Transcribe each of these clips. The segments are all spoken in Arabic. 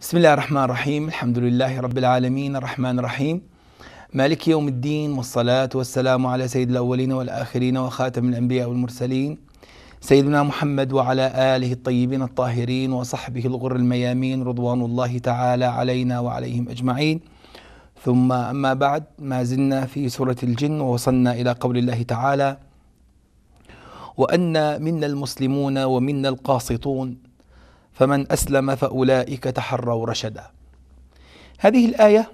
بسم الله الرحمن الرحيم الحمد لله رب العالمين الرحمن الرحيم مالك يوم الدين والصلاة والسلام على سيد الأولين والآخرين وخاتم الأنبياء والمرسلين سيدنا محمد وعلى آله الطيبين الطاهرين وصحبه الغر الميامين رضوان الله تعالى علينا وعليهم أجمعين ثم أما بعد ما زلنا في سورة الجن ووصلنا إلى قول الله تعالى وأن منا المسلمون ومنا القاسطون فمن أسلم فأولئك تحروا رشدا هذه الآية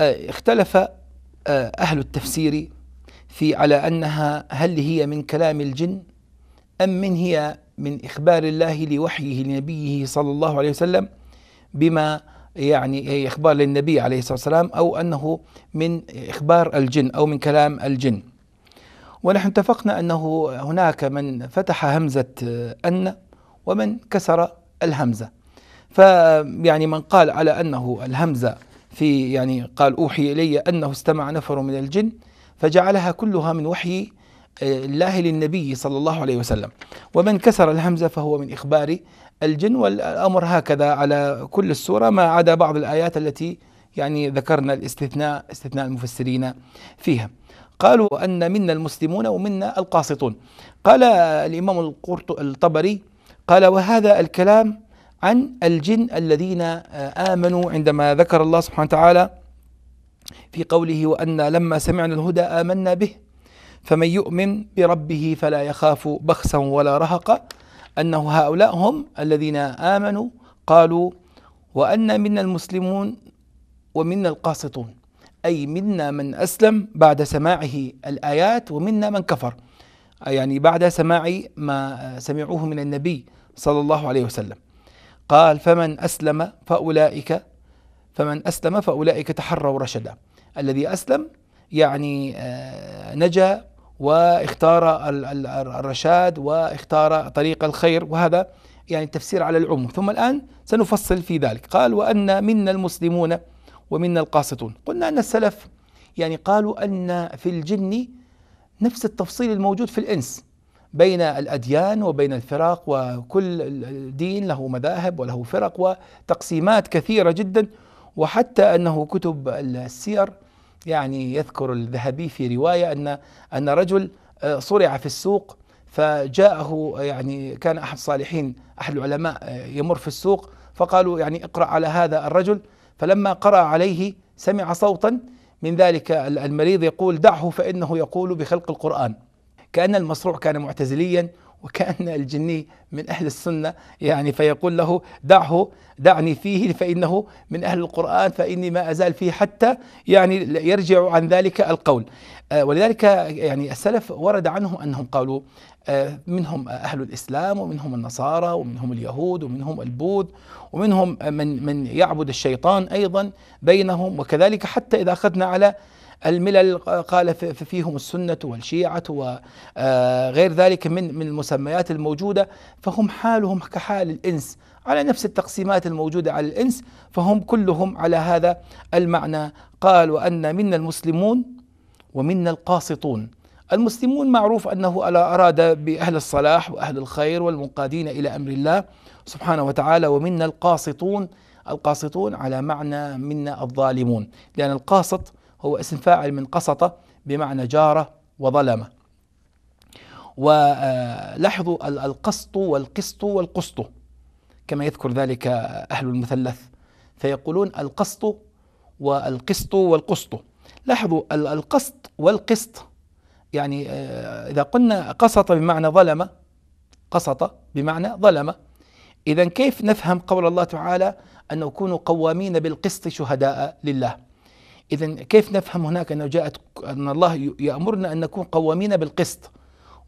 آه، اختلف آه، أهل التفسير في على أنها هل هي من كلام الجن أم من هي من إخبار الله لوحيه لنبيه صلى الله عليه وسلم بما يعني إخبار للنبي عليه الصلاة والسلام أو أنه من إخبار الجن أو من كلام الجن ونحن اتفقنا أنه هناك من فتح همزة أن ومن كسر الهمزة فيعني من قال على أنه الهمزة في يعني قال أوحي إلي أنه استمع نفر من الجن فجعلها كلها من وحي آه، الله للنبي صلى الله عليه وسلم ومن كسر الهمزة فهو من إخبار الجن والأمر هكذا على كل السورة ما عدا بعض الآيات التي يعني ذكرنا الاستثناء استثناء المفسرين فيها قالوا أن منا المسلمون ومنا القاسطون قال الإمام الطبري قال وهذا الكلام عن الجن الذين آه، آمنوا عندما ذكر الله سبحانه وتعالى في قوله وأن لما سمعنا الهدى آمنا به فمن يؤمن بربه فلا يخاف بخسا ولا رهقا أنه هؤلاء هم الذين آمنوا قالوا وأن منا المسلمون ومنا القاسطون أي منا من أسلم بعد سماعه الآيات ومنا من كفر يعني بعد سماع ما آه، سمعوه من النبي صلى الله عليه وسلم قال فمن أسلم فأولئك فمن أسلم فأولئك تحروا رشدا الذي أسلم يعني آه، نجا واختار الرشاد واختار طريق الخير وهذا يعني التفسير على العموم ثم الآن سنفصل في ذلك قال وأن منا المسلمون ومنا القاسطون قلنا أن السلف يعني قالوا أن في الجن نفس التفصيل الموجود في الإنس بين الاديان وبين الفرق وكل دين له مذاهب وله فرق وتقسيمات كثيره جدا وحتى انه كتب السير يعني يذكر الذهبي في روايه ان ان رجل آه، صرع في السوق فجاءه يعني كان احد الصالحين احد العلماء آه، يمر في السوق فقالوا يعني اقرا على هذا الرجل فلما قرا عليه سمع صوتا من ذلك المريض يقول دعه فانه يقول بخلق القران كأن المصروع كان معتزليا وكأن الجني من أهل السنة يعني فيقول له دعه دعني فيه فإنه من أهل القرآن فإني ما أزال فيه حتى يعني يرجع عن ذلك القول آه، ولذلك يعني السلف ورد عنهم أنهم قالوا آه، منهم أهل الإسلام ومنهم النصارى ومنهم اليهود ومنهم البوذ ومنهم من, من يعبد الشيطان أيضا بينهم وكذلك حتى إذا أخذنا على الملل قال فيهم السنة والشيعة وغير آه، ذلك من من المسميات الموجودة فهم حالهم كحال الإنس على نفس التقسيمات الموجودة على الإنس فهم كلهم على هذا المعنى قال وأن منا المسلمون ومنا القاسطون المسلمون معروف أنه أراد بأهل الصلاح وأهل الخير والمنقادين إلى أمر الله سبحانه وتعالى ومنا القاسطون القاسطون على معنى منا الظالمون لأن القاسط هو اسم فاعل من قسط بمعنى جارة وظلمة ولاحظوا القسط والقسط والقسط كما يذكر ذلك أهل المثلث فيقولون القسط والقسط والقسط لاحظوا القسط والقسط يعني آه، إذا قلنا قسط بمعنى ظلم قسط بمعنى ظلم إذا كيف نفهم قول الله تعالى أن نكون قوامين بالقسط شهداء لله إذا كيف نفهم هناك أنه جاءت أن الله يأمرنا أن نكون قوامين بالقسط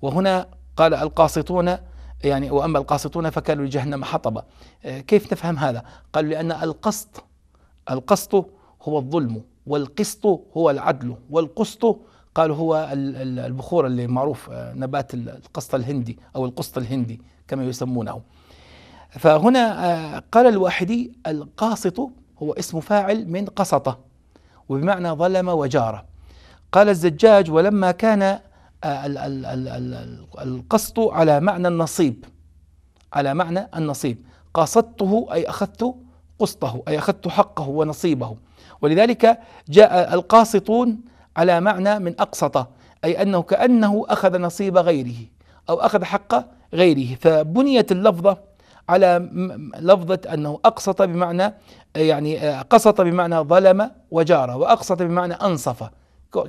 وهنا قال القاسطون يعني وأما القاسطون فكانوا لجهنم حطبة آه، كيف نفهم هذا؟ قال لأن القسط القسط هو الظلم والقسط هو العدل والقسط قالوا هو البخور اللي معروف آه، نبات القسط الهندي أو القسط الهندي كما يسمونه فهنا آه، قال الواحدي القاسط هو اسم فاعل من قسطه وبمعنى ظلم وجاره قال الزجاج ولما كان آه، القسط على معنى النصيب على معنى النصيب قصدته أي أخذت قسطه أي أخذت حقه ونصيبه ولذلك جاء القاسطون على معنى من أقسط أي أنه كأنه أخذ نصيب غيره أو أخذ حق غيره فبنيت اللفظة على لفظة أنه أقسط بمعنى آه، يعني آه، قسط بمعنى ظلم وجاره وأقسط بمعنى أنصف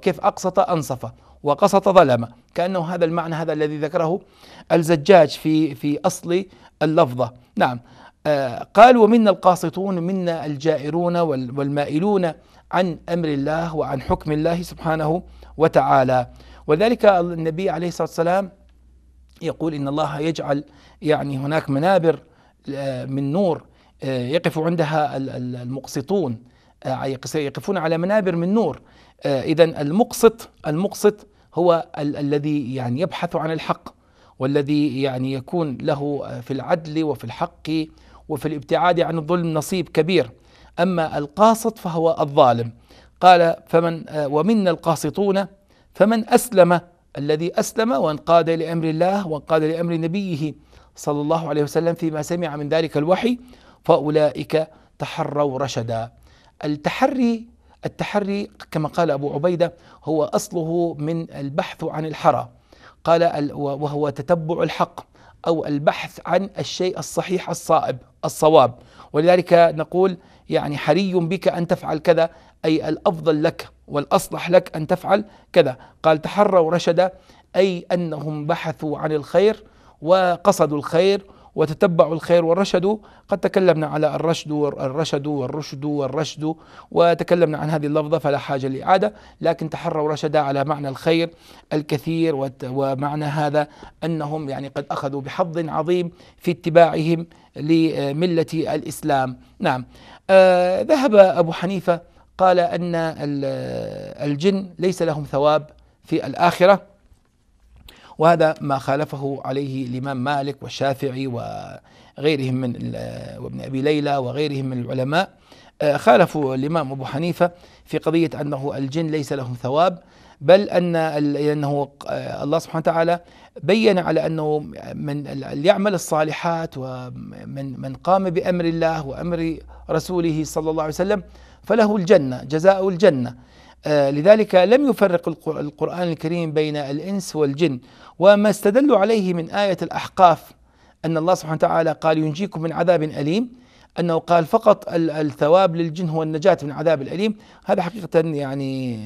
كيف أقسط أنصف وقسط ظلم كأنه هذا المعنى هذا الذي ذكره الزجاج في في أصل اللفظة نعم آه، قال ومنا القاسطون منا الجائرون والمائلون عن امر الله وعن حكم الله سبحانه وتعالى وذلك النبي عليه الصلاه والسلام يقول ان الله يجعل يعني هناك منابر آه، من نور آه، يقف عندها المقسطون آه، يقفون على منابر من نور إذا المقسط المقسط هو ال- الذي يعني يبحث عن الحق والذي يعني يكون له في العدل وفي الحق وفي الابتعاد عن الظلم نصيب كبير أما القاسط فهو الظالم قال فمن ومنا القاسطون فمن أسلم الذي أسلم وانقاد لأمر الله وانقاد لأمر نبيه صلى الله عليه وسلم فيما سمع من ذلك الوحي فأولئك تحروا رشدا التحري التحري كما قال أبو عبيدة هو أصله من البحث عن الحرى قال وهو تتبع الحق أو البحث عن الشيء الصحيح الصائب الصواب ولذلك نقول يعني حري بك أن تفعل كذا أي الأفضل لك والأصلح لك أن تفعل كذا قال تحروا رشدا أي أنهم بحثوا عن الخير وقصدوا الخير وتتبعوا الخير والرشد قد تكلمنا على الرشد والرشد والرشد والرشد وتكلمنا عن هذه اللفظة فلا حاجة لإعادة لكن تحروا رشدا على معنى الخير الكثير ومعنى هذا أنهم يعني قد أخذوا بحظ عظيم في اتباعهم لملة الإسلام نعم آه ذهب أبو حنيفة قال أن الجن ليس لهم ثواب في الآخرة وهذا ما خالفه عليه الإمام مالك والشافعي وغيرهم من وابن أبي ليلى وغيرهم من العلماء آه، خالفوا الإمام أبو حنيفة في قضية أنه الجن ليس لهم ثواب بل أن أنه آه، الله سبحانه وتعالى بين على أنه من يعمل الصالحات ومن من قام بأمر الله وأمر رسوله صلى الله عليه وسلم فله الجنة جزاء الجنة آه، لذلك لم يفرق القرآن الكريم بين الإنس والجن وما استدلوا عليه من آية الأحقاف أن الله سبحانه وتعالى قال ينجيكم من عذاب أليم أنه قال فقط الثواب للجن هو النجاة من عذاب الأليم هذا حقيقة يعني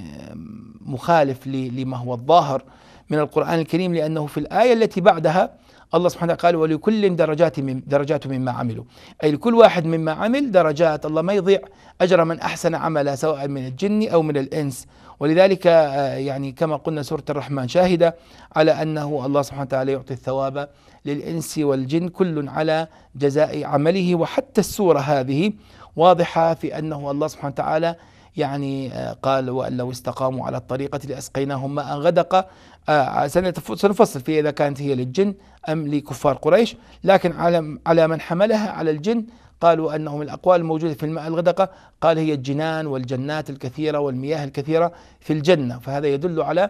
مخالف لما هو الظاهر من القرآن الكريم لأنه في الآية التي بعدها الله سبحانه وتعالى قال ولكل درجات من درجات مما عملوا أي لكل واحد مما عمل درجات الله ما يضيع أجر من أحسن عملا سواء من الجن أو من الإنس ولذلك آه، يعني كما قلنا سورة الرحمن شاهدة على أنه الله سبحانه وتعالى يعطي الثواب للإنس والجن كل على جزاء عمله وحتى السورة هذه واضحة في أنه الله سبحانه وتعالى يعني آه، قال وأن لو استقاموا على الطريقة لأسقيناهم ماء غدق آه، سنفصل فيه إذا كانت هي للجن أم لكفار قريش لكن على من حملها على الجن قالوا أنهم الأقوال الموجودة في الماء الغدقة قال هي الجنان والجنات الكثيرة والمياه الكثيرة في الجنة فهذا يدل على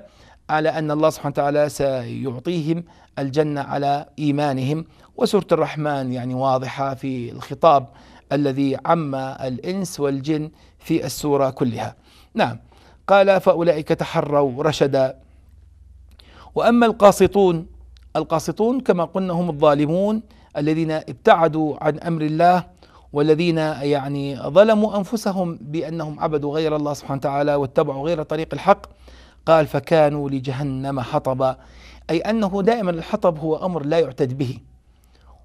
على أن الله سبحانه وتعالى سيعطيهم الجنة على إيمانهم وسورة الرحمن يعني واضحة في الخطاب الذي عم الإنس والجن في السورة كلها نعم قال فأولئك تحروا رشدا وأما القاسطون القاسطون كما قلنا هم الظالمون الذين ابتعدوا عن أمر الله والذين يعني ظلموا أنفسهم بأنهم عبدوا غير الله سبحانه وتعالى واتبعوا غير طريق الحق قال فكانوا لجهنم حطبا أي أنه دائما الحطب هو أمر لا يعتد به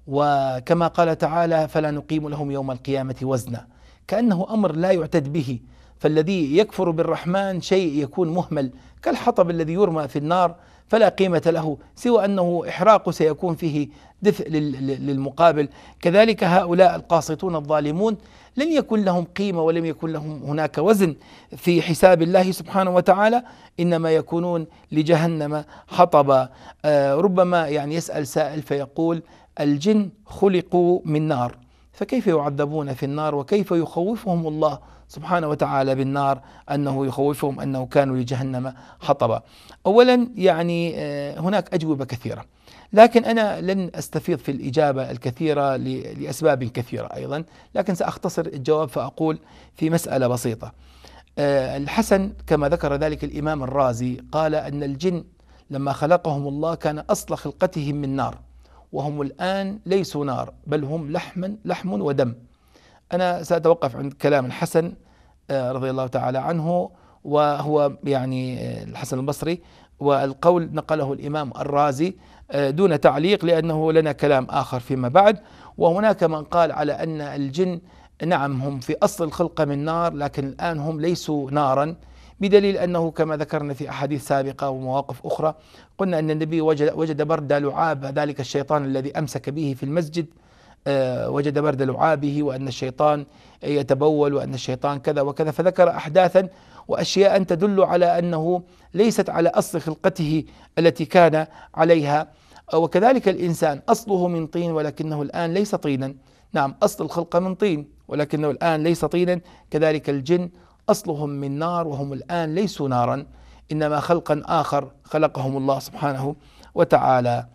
وكما قال تعالى فلا نقيم لهم يوم القيامة وزنا كأنه أمر لا يعتد به فالذي يكفر بالرحمن شيء يكون مهمل كالحطب الذي يرمى في النار فلا قيمة له سوى أنه إحراق سيكون فيه دفء للمقابل كذلك هؤلاء القاسطون الظالمون لن يكن لهم قيمة ولم يكن لهم هناك وزن في حساب الله سبحانه وتعالى إنما يكونون لجهنم حطبا آه، ربما يعني يسأل سائل فيقول الجن خلقوا من نار فكيف يعذبون في النار وكيف يخوفهم الله سبحانه وتعالى بالنار انه يخوفهم انه كانوا لجهنم حطبا. اولا يعني آه، هناك اجوبه كثيره لكن انا لن استفيض في الاجابه الكثيره لاسباب كثيره ايضا، لكن ساختصر الجواب فاقول في مساله بسيطه. آه، الحسن كما ذكر ذلك الامام الرازي قال ان الجن لما خلقهم الله كان اصل خلقتهم من نار. وهم الآن ليسوا نار بل هم لحما لحم ودم أنا سأتوقف عند كلام الحسن آه، رضي الله تعالى عنه وهو يعني آه، الحسن البصري والقول نقله الإمام الرازي آه، دون تعليق لأنه لنا كلام آخر فيما بعد وهناك من قال على أن الجن نعم هم في أصل الخلقة من نار لكن الآن هم ليسوا نارا بدليل أنه كما ذكرنا في أحاديث سابقة ومواقف أخرى قلنا أن النبي وجد, وجد برد لعاب ذلك الشيطان الذي أمسك به في المسجد آه، وجد برد لعابه وأن الشيطان يتبول وأن الشيطان كذا وكذا فذكر أحداثا وأشياء تدل على أنه ليست على أصل خلقته التي كان عليها وكذلك الإنسان أصله من طين ولكنه الآن ليس طينا نعم أصل الخلقة من طين ولكنه الآن ليس طينا كذلك الجن أصلهم من نار وهم الآن ليسوا نارا إنما خلقا آخر خلقهم الله سبحانه وتعالى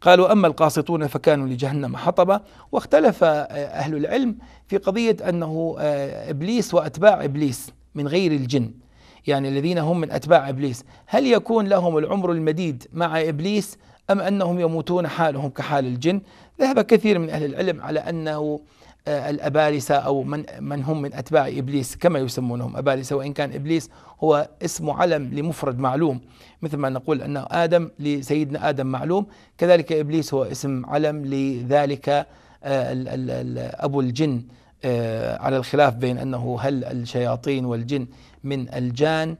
قالوا أما القاسطون فكانوا لجهنم حطبا واختلف آه، أهل العلم في قضية أنه آه، إبليس وأتباع إبليس من غير الجن يعني الذين هم من أتباع إبليس هل يكون لهم العمر المديد مع إبليس أم أنهم يموتون حالهم كحال الجن ذهب كثير من أهل العلم على أنه آه، الأبالسة أو من, من هم من أتباع إبليس كما يسمونهم أبالسة وإن كان إبليس هو اسم علم لمفرد معلوم مثل ما نقول أن آدم لسيدنا آدم معلوم كذلك إبليس هو اسم علم لذلك آه، أبو الجن آه، على الخلاف بين أنه هل الشياطين والجن من الجان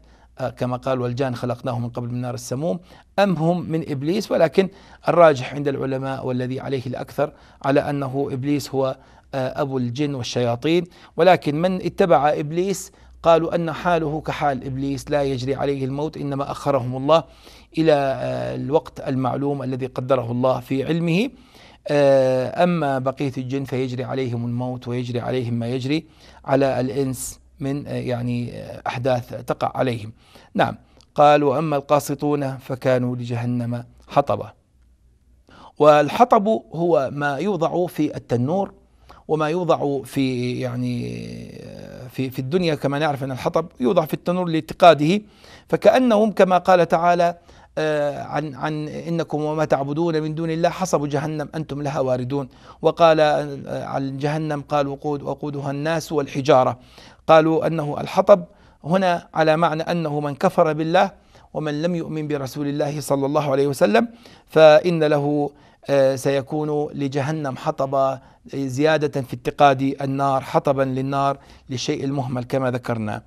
كما قال والجان خلقناه من قبل من نار السموم أم هم من إبليس ولكن الراجح عند العلماء والذي عليه الأكثر على أنه إبليس هو آه، أبو الجن والشياطين ولكن من اتبع إبليس قالوا أن حاله كحال إبليس لا يجري عليه الموت إنما أخرهم الله إلى آه، الوقت المعلوم الذي قدره الله في علمه آه، أما بقية الجن فيجري عليهم الموت ويجري عليهم ما يجري على الإنس من يعني أحداث تقع عليهم نعم قال وأما القاسطون فكانوا لجهنم حطبا والحطب هو ما يوضع في التنور وما يوضع في يعني في في الدنيا كما نعرف ان الحطب يوضع في التنور لاتقاده فكانهم كما قال تعالى آه، عن عن انكم وما تعبدون من دون الله حصب جهنم انتم لها واردون وقال آه، عن جهنم قال وقود وقودها الناس والحجاره قالوا انه الحطب هنا على معنى انه من كفر بالله ومن لم يؤمن برسول الله صلى الله عليه وسلم فان له آه، سيكون لجهنم حطبة زيادة في اتقاد النار حطبا للنار للشيء المهمل كما ذكرنا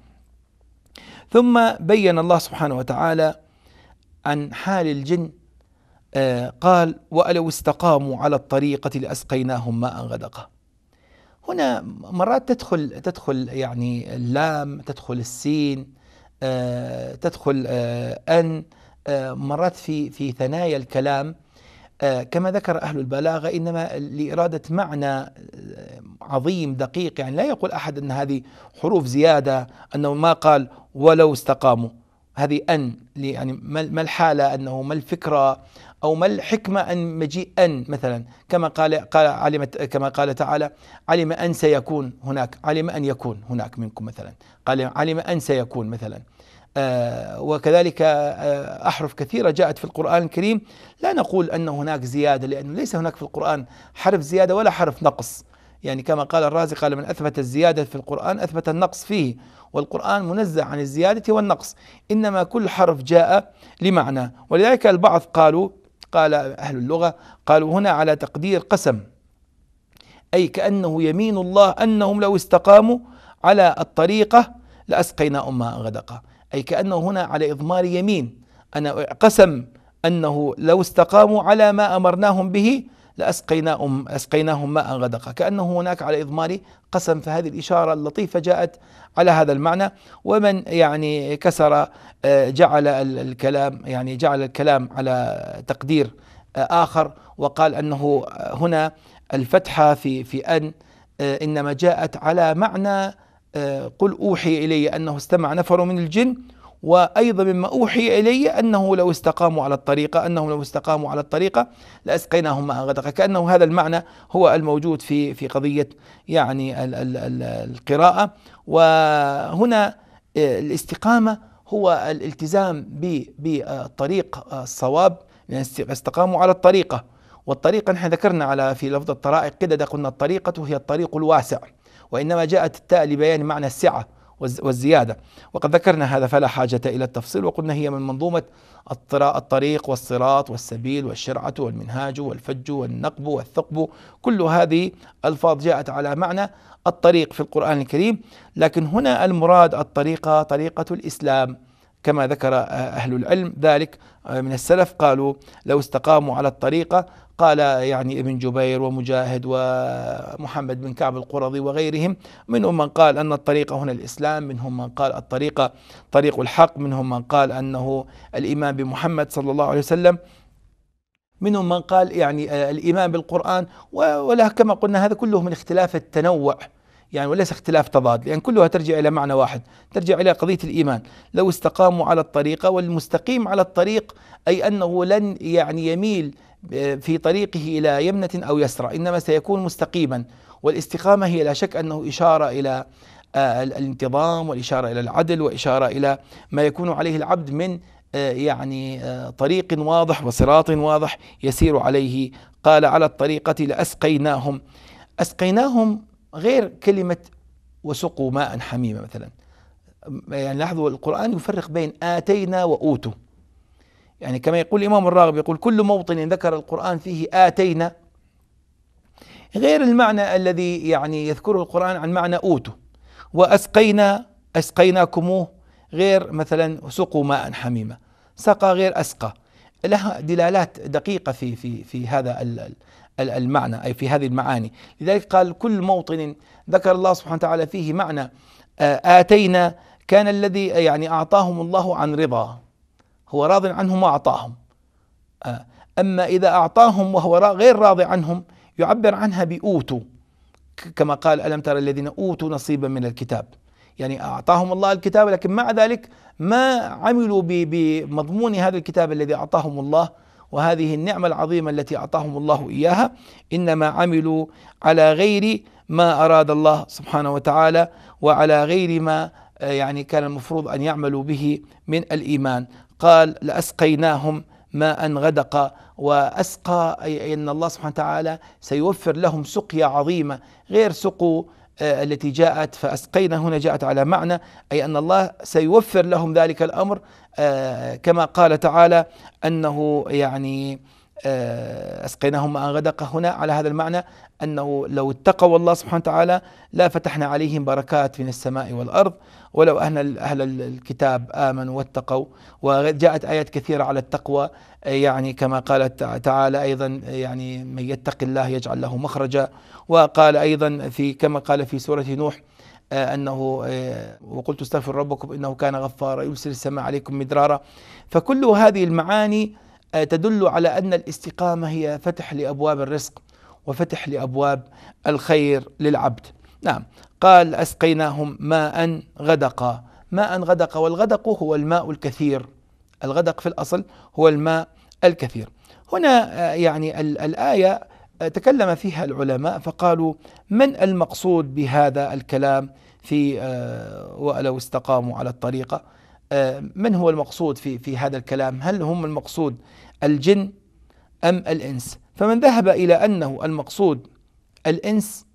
ثم بين الله سبحانه وتعالى عن حال الجن آه، قال ولو استقاموا على الطريقة لأسقيناهم ماء غدقا هنا مرات تدخل تدخل يعني اللام تدخل السين آه، تدخل أن مرات في في ثنايا الكلام آه، كما ذكر أهل البلاغة إنما لإرادة معنى آه، عظيم دقيق يعني لا يقول أحد أن هذه حروف زيادة أنه ما قال ولو استقاموا هذه أن يعني ما الحالة أنه ما الفكرة أو ما الحكمة أن مجيء أن مثلا كما قال قال علم كما قال تعالى علم أن سيكون هناك علم أن يكون هناك منكم مثلا قال علم أن سيكون مثلا آه، وكذلك آه، أحرف كثيرة جاءت في القرآن الكريم لا نقول أن هناك زيادة لأنه ليس هناك في القرآن حرف زيادة ولا حرف نقص يعني كما قال الرازي قال من أثبت الزيادة في القرآن أثبت النقص فيه والقرآن منزه عن الزيادة والنقص إنما كل حرف جاء لمعنى ولذلك البعض قالوا قال أهل اللغة قالوا هنا على تقدير قسم أي كأنه يمين الله أنهم لو استقاموا على الطريقة لأسقيناهم ماء غدقا أي كأنه هنا على إضمار يمين أنا قسم أنه لو استقاموا على ما أمرناهم به لأسقيناهم أسقيناهم ماء غدقا كأنه هناك على إضمار قسم فهذه الإشارة اللطيفة جاءت على هذا المعنى ومن يعني كسر آه، جعل الكلام يعني جعل الكلام على تقدير آه، آخر وقال أنه آه، هنا الفتحة في في أن إنما جاءت على معنى آه، قل أوحي إلي أنه استمع نفر من الجن وأيضا مما أوحي إلي أنه لو استقاموا على الطريقة أنه لو استقاموا على الطريقة لأسقيناهم ماء غدقة كأنه هذا المعنى هو الموجود في في قضية يعني ال ال ال القراءة وهنا آه، الاستقامة هو الالتزام بالطريق آه، الصواب استقاموا على الطريقة والطريقة نحن ذكرنا على في لفظ الطرائق كده قلنا الطريقة هي الطريق الواسع وإنما جاءت التاء لبيان معنى السعة والزيادة وقد ذكرنا هذا فلا حاجة إلى التفصيل وقلنا هي من منظومة الطريق والصراط والسبيل والشرعة والمنهاج والفج والنقب والثقب كل هذه ألفاظ جاءت على معنى الطريق في القرآن الكريم لكن هنا المراد الطريقة طريقة الإسلام كما ذكر أهل العلم ذلك آه، من السلف قالوا لو استقاموا على الطريقة قال يعني ابن جبير ومجاهد ومحمد بن كعب القرظي وغيرهم منهم من قال أن الطريقة هنا الإسلام منهم من قال الطريقة طريق الحق منهم من قال أنه الإيمان بمحمد صلى الله عليه وسلم منهم من قال يعني آه، الإيمان بالقرآن ولا كما قلنا هذا كله من اختلاف التنوع يعني وليس اختلاف تضاد لأن كلها ترجع إلى معنى واحد ترجع إلى قضية الإيمان لو استقاموا على الطريقة والمستقيم على الطريق أي أنه لن يعني يميل آه، في طريقه إلى يمنة أو يسرى إنما سيكون مستقيما والاستقامة هي لا شك أنه إشارة إلى آه، الانتظام والإشارة إلى العدل وإشارة إلى ما يكون عليه العبد من آه، يعني طريق واضح وصراط واضح يسير عليه قال على الطريقة لأسقيناهم أسقيناهم غير كلمة وسقوا ماء حميما مثلا يعني لاحظوا القرآن يفرق بين آتينا وأوتوا يعني كما يقول الإمام الراغب يقول كل موطن ذكر القرآن فيه آتينا غير المعنى الذي يعني يذكره القرآن عن معنى أوتوا وأسقينا أسقيناكموه غير مثلا سقوا ماء حميما سقى غير أسقى لها دلالات دقيقة في في في هذا المعنى أي في هذه المعاني لذلك قال كل موطن ذكر الله سبحانه وتعالى فيه معنى آه، آتينا كان الذي آه، يعني أعطاهم الله عن رضا هو راض عنهم وأعطاهم آه، أما إذا أعطاهم وهو غير راضي عنهم يعبر عنها بأوتوا كما قال ألم ترى الذين أوتوا نصيبا من الكتاب يعني أعطاهم الله الكتاب لكن مع ذلك ما عملوا بمضمون هذا الكتاب الذي أعطاهم الله وهذه النعمة العظيمة التي أعطاهم الله إياها إنما عملوا على غير ما أراد الله سبحانه وتعالى وعلى غير ما آه، يعني كان المفروض أن يعملوا به من الإيمان قال لأسقيناهم ماء غدق وأسقى أي أن الله سبحانه وتعالى سيوفر لهم سقيا عظيمة غير سقوا آه، التي جاءت فأسقينا هنا جاءت على معنى أي أن الله سيوفر لهم ذلك الأمر آه، كما قال تعالى أنه يعني آه، أسقيناهم ماء غدق هنا على هذا المعنى أنه لو اتقوا الله سبحانه وتعالى لا فتحنا عليهم بركات من السماء والأرض ولو أهل, أهل الكتاب آمنوا واتقوا وجاءت آيات كثيرة على التقوى آه، يعني كما قال تعالى أيضا آه، يعني من يتق الله يجعل له مخرجا وقال أيضا في كما قال في سورة نوح أنه وقلت استغفر ربكم إنه كان غفارا يرسل السماء عليكم مدرارا فكل هذه المعاني آه، تدل على ان الاستقامه هي فتح لابواب الرزق وفتح لابواب الخير للعبد. نعم قال اسقيناهم ماء غدقا، ماء غدقا والغدق هو الماء الكثير. الغدق في الاصل هو الماء الكثير. هنا آه، يعني الايه آه، تكلم فيها العلماء فقالوا من المقصود بهذا الكلام في ولو استقاموا على الطريقه آه، من هو المقصود في في هذا الكلام هل هم المقصود الجن أم الإنس فمن ذهب إلى أنه المقصود الإنس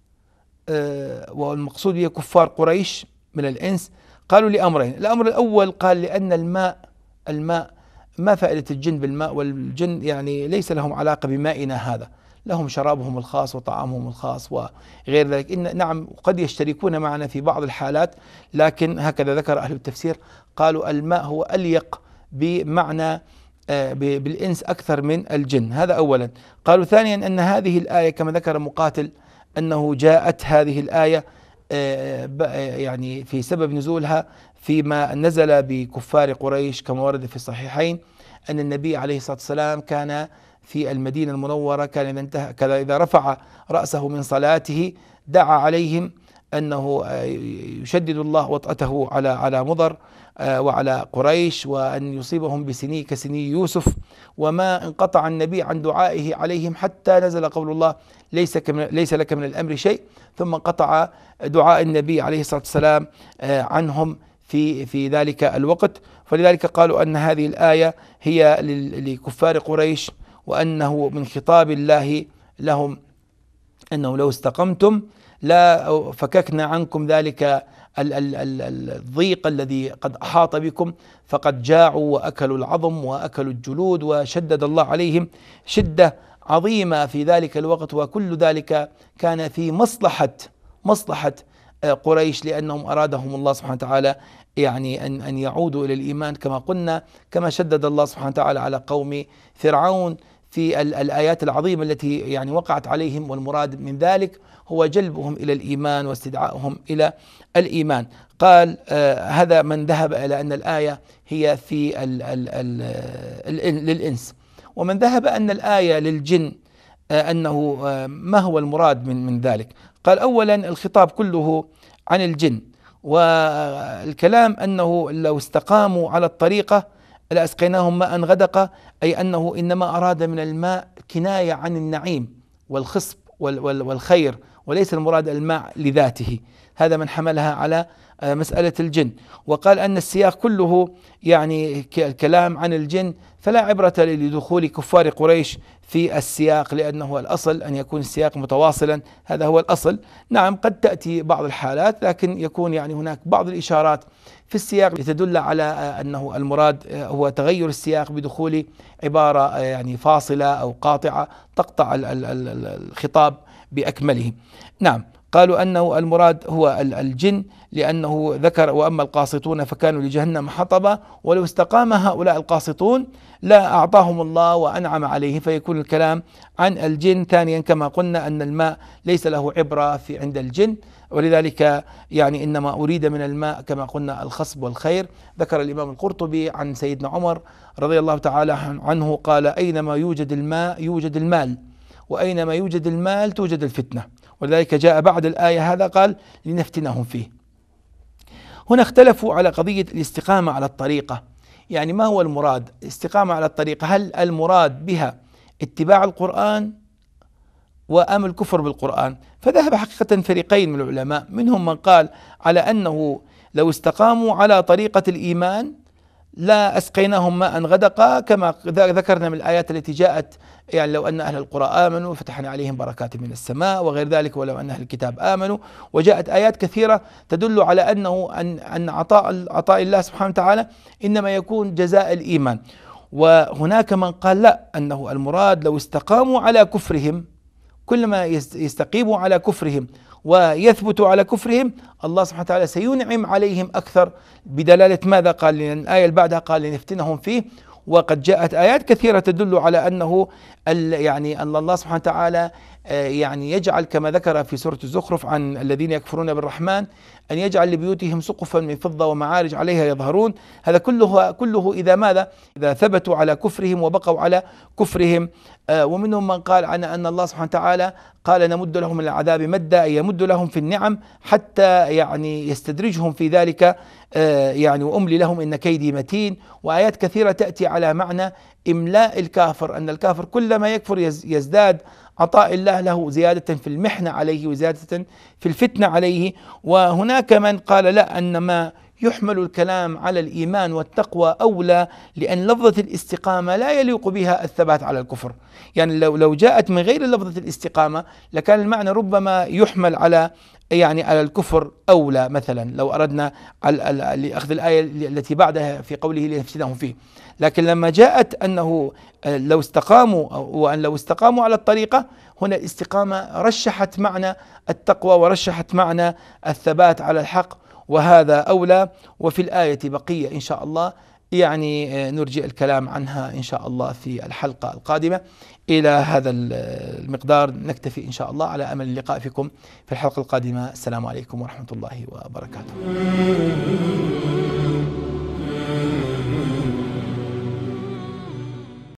آه، والمقصود به كفار قريش من الإنس قالوا لأمرين الأمر الأول قال لأن الماء الماء ما فائدة الجن بالماء والجن يعني ليس لهم علاقة بمائنا هذا لهم شرابهم الخاص وطعامهم الخاص وغير ذلك إن نعم قد يشتركون معنا في بعض الحالات لكن هكذا ذكر أهل التفسير قالوا الماء هو أليق بمعنى آه، بالإنس أكثر من الجن هذا أولا قالوا ثانيا أن هذه الآية كما ذكر مقاتل أنه جاءت هذه الآية آه، آه، يعني في سبب نزولها فيما نزل بكفار قريش كما ورد في الصحيحين أن النبي عليه الصلاة والسلام كان في المدينة المنورة كان إذا انتهى كذا إذا رفع رأسه من صلاته دعا عليهم أنه آه، يشدد الله وطأته على على مضر آه، وعلى قريش وأن يصيبهم بسني كسني يوسف وما انقطع النبي عن دعائه عليهم حتى نزل قول الله ليس ليس لك من الأمر شيء ثم انقطع دعاء النبي عليه الصلاة والسلام آه، عنهم في في ذلك الوقت فلذلك قالوا أن هذه الآية هي لكفار قريش وأنه من خطاب الله لهم أنه لو استقمتم لا فككنا عنكم ذلك الضيق الذي قد أحاط بكم فقد جاعوا وأكلوا العظم وأكلوا الجلود وشدد الله عليهم شدة عظيمة في ذلك الوقت وكل ذلك كان في مصلحة مصلحة آه، قريش لأنهم أرادهم الله سبحانه وتعالى يعني أن أن يعودوا إلى الإيمان كما قلنا كما شدد الله سبحانه وتعالى على قوم فرعون في الآيات العظيمة التي يعني وقعت عليهم والمراد من ذلك هو جلبهم إلى الإيمان واستدعائهم إلى الإيمان قال آه، هذا من ذهب إلى أن الآية هي في الـ الـ الـ الـ للإنس ومن ذهب أن الآية للجن آه، أنه آه، ما هو المراد من, من ذلك قال أولا الخطاب كله عن الجن والكلام أنه لو استقاموا على الطريقة لأسقيناهم ماء غدق أي أنه إنما أراد من الماء كناية عن النعيم والخصب والخير وليس المراد الماء لذاته هذا من حملها على آه، مسألة الجن وقال أن السياق كله يعني الكلام عن الجن فلا عبرة لدخول كفار قريش في السياق لأنه الأصل أن يكون السياق متواصلا هذا هو الأصل نعم قد تأتي بعض الحالات لكن يكون يعني هناك بعض الإشارات في السياق لتدل على آه، أنه المراد آه، هو تغير السياق بدخول عبارة يعني فاصلة أو قاطعة تقطع الخطاب بأكمله نعم قالوا أنه المراد هو الجن لأنه ذكر وأما القاسطون فكانوا لجهنم حطبا ولو استقام هؤلاء القاسطون لا أعطاهم الله وأنعم عليهم فيكون الكلام عن الجن ثانيا كما قلنا أن الماء ليس له عبرة في عند الجن ولذلك يعني إنما أريد من الماء كما قلنا الخصب والخير ذكر الإمام القرطبي عن سيدنا عمر رضي الله تعالى عنه قال أينما يوجد الماء يوجد المال وأينما يوجد المال توجد الفتنه ولذلك جاء بعد الآية هذا قال لنفتنهم فيه هنا اختلفوا على قضية الاستقامة على الطريقة يعني ما هو المراد الاستقامة على الطريقة هل المراد بها اتباع القرآن وأم الكفر بالقرآن فذهب حقيقة فريقين من العلماء منهم من قال على أنه لو استقاموا على طريقة الإيمان لا أسقيناهم ماء غدقا كما ذكرنا من الآيات التي جاءت يعني لو أن أهل القرى آمنوا فتحنا عليهم بركات من السماء وغير ذلك ولو أن أهل الكتاب آمنوا وجاءت آيات كثيرة تدل على أنه أن أن عطاء عطاء الله سبحانه وتعالى إنما يكون جزاء الإيمان وهناك من قال لا أنه المراد لو استقاموا على كفرهم كلما يستقيموا على كفرهم ويثبت على كفرهم الله سبحانه وتعالى سينعم عليهم أكثر بدلالة ماذا قال الآية اللي بعدها قال لنفتنهم فيه وقد جاءت آيات كثيرة تدل على أنه يعني أن الله سبحانه وتعالى آه، يعني يجعل كما ذكر في سورة الزخرف عن الذين يكفرون بالرحمن أن يجعل لبيوتهم سقفا من فضة ومعارج عليها يظهرون هذا كله كله إذا ماذا؟ إذا ثبتوا على كفرهم وبقوا على كفرهم آه، ومنهم من قال عن أن الله سبحانه وتعالى قال نمد لهم من العذاب مدا أي يمد لهم في النعم حتى يعني يستدرجهم في ذلك آه، يعني وأملي لهم إن كيدي متين وآيات كثيرة تأتي على معنى إملاء الكافر أن الكافر كلما يكفر يزداد عطاء الله له زيادة في المحنة عليه وزيادة في الفتنة عليه وهناك من قال لا أن ما يحمل الكلام على الإيمان والتقوى أولى لأن لفظة الاستقامة لا يليق بها الثبات على الكفر يعني لو, لو جاءت من غير لفظة الاستقامة لكان المعنى ربما يحمل على يعني على الكفر أولى مثلا لو أردنا لأخذ الآية التي بعدها في قوله ليفسدهم فيه لكن لما جاءت أنه آه، لو استقاموا وأن لو استقاموا على الطريقة هنا الاستقامة رشحت معنى التقوى ورشحت معنى الثبات على الحق وهذا أولى وفي الآية بقية إن شاء الله يعني آه، نرجئ الكلام عنها إن شاء الله في الحلقة القادمة إلى هذا آه، المقدار نكتفي إن شاء الله على أمل اللقاء فيكم في الحلقة القادمة السلام عليكم ورحمة الله وبركاته